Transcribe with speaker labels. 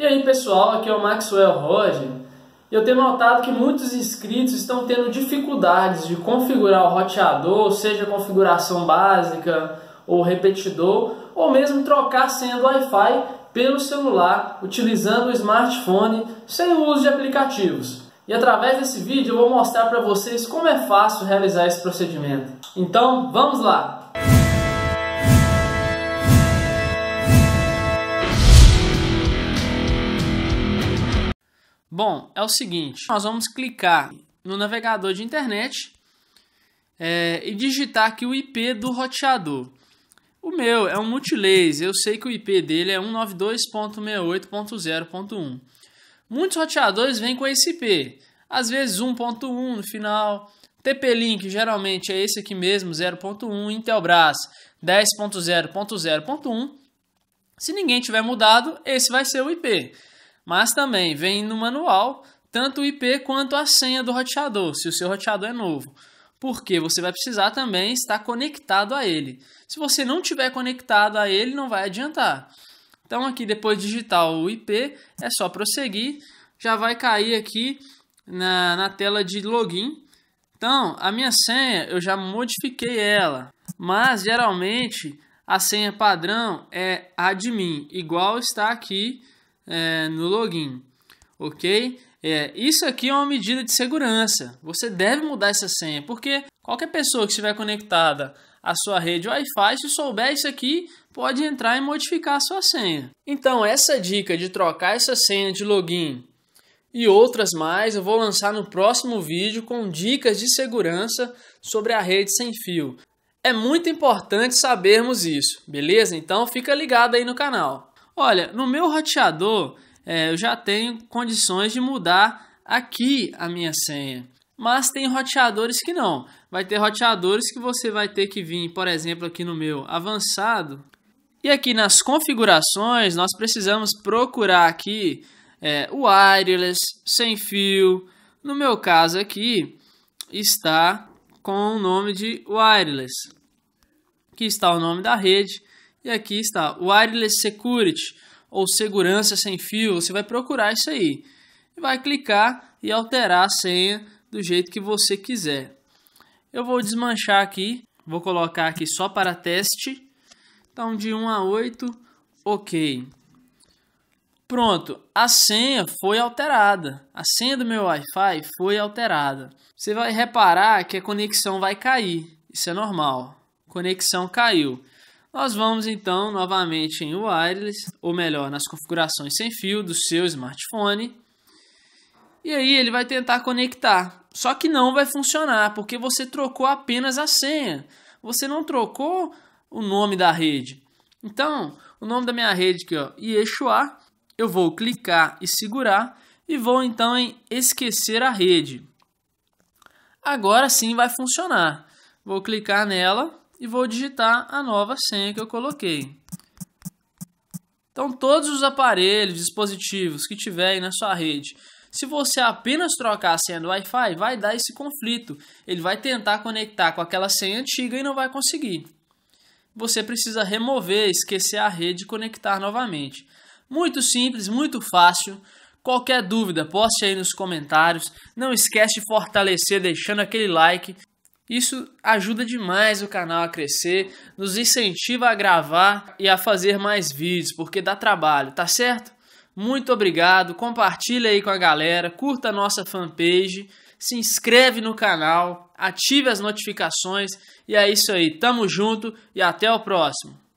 Speaker 1: E aí pessoal, aqui é o Maxwell Roger. Eu tenho notado que muitos inscritos estão tendo dificuldades de configurar o roteador, seja configuração básica ou repetidor, ou mesmo trocar senha do Wi-Fi pelo celular utilizando o smartphone sem o uso de aplicativos. E através desse vídeo eu vou mostrar para vocês como é fácil realizar esse procedimento. Então, vamos lá! Bom, é o seguinte: nós vamos clicar no navegador de internet é, e digitar aqui o IP do roteador. O meu é um multilaser, eu sei que o IP dele é 192.68.0.1. Muitos roteadores vêm com esse IP, às vezes 1.1 no final. TP-Link geralmente é esse aqui mesmo, 0.1. Intelbras 10.0.0.1. Se ninguém tiver mudado, esse vai ser o IP mas também vem no manual tanto o IP quanto a senha do roteador, se o seu roteador é novo. Porque você vai precisar também estar conectado a ele. Se você não tiver conectado a ele, não vai adiantar. Então aqui depois de digitar o IP, é só prosseguir, já vai cair aqui na, na tela de login. Então, a minha senha eu já modifiquei ela, mas geralmente a senha padrão é admin, igual está aqui é, no login, ok? É, isso aqui é uma medida de segurança. Você deve mudar essa senha, porque qualquer pessoa que estiver conectada à sua rede Wi-Fi, se souber isso aqui, pode entrar e modificar a sua senha. Então, essa dica de trocar essa senha de login e outras mais eu vou lançar no próximo vídeo com dicas de segurança sobre a rede sem fio. É muito importante sabermos isso, beleza? Então fica ligado aí no canal. Olha, no meu roteador é, eu já tenho condições de mudar aqui a minha senha. Mas tem roteadores que não. Vai ter roteadores que você vai ter que vir, por exemplo, aqui no meu avançado. E aqui nas configurações, nós precisamos procurar aqui é, o wireless, sem fio. No meu caso aqui, está com o nome de wireless, que está o nome da rede. E aqui está, Wireless Security, ou segurança sem fio. Você vai procurar isso aí. Vai clicar e alterar a senha do jeito que você quiser. Eu vou desmanchar aqui, vou colocar aqui só para teste. Então, de 1 a 8, ok. Pronto, a senha foi alterada. A senha do meu Wi-Fi foi alterada. Você vai reparar que a conexão vai cair. Isso é normal. conexão caiu. Nós vamos então novamente em wireless, ou melhor, nas configurações sem fio do seu smartphone. E aí ele vai tentar conectar, só que não vai funcionar, porque você trocou apenas a senha. Você não trocou o nome da rede. Então, o nome da minha rede aqui, ó, Yeshua, eu vou clicar e segurar e vou então em esquecer a rede. Agora sim vai funcionar. Vou clicar nela e vou digitar a nova senha que eu coloquei. Então, todos os aparelhos, dispositivos que tiverem na sua rede, se você apenas trocar a senha do Wi-Fi, vai dar esse conflito. Ele vai tentar conectar com aquela senha antiga e não vai conseguir. Você precisa remover, esquecer a rede e conectar novamente. Muito simples, muito fácil. Qualquer dúvida, poste aí nos comentários. Não esquece de fortalecer deixando aquele like. Isso ajuda demais o canal a crescer, nos incentiva a gravar e a fazer mais vídeos, porque dá trabalho, tá certo? Muito obrigado, compartilha aí com a galera, curta a nossa fanpage, se inscreve no canal, ative as notificações e é isso aí. Tamo junto e até o próximo.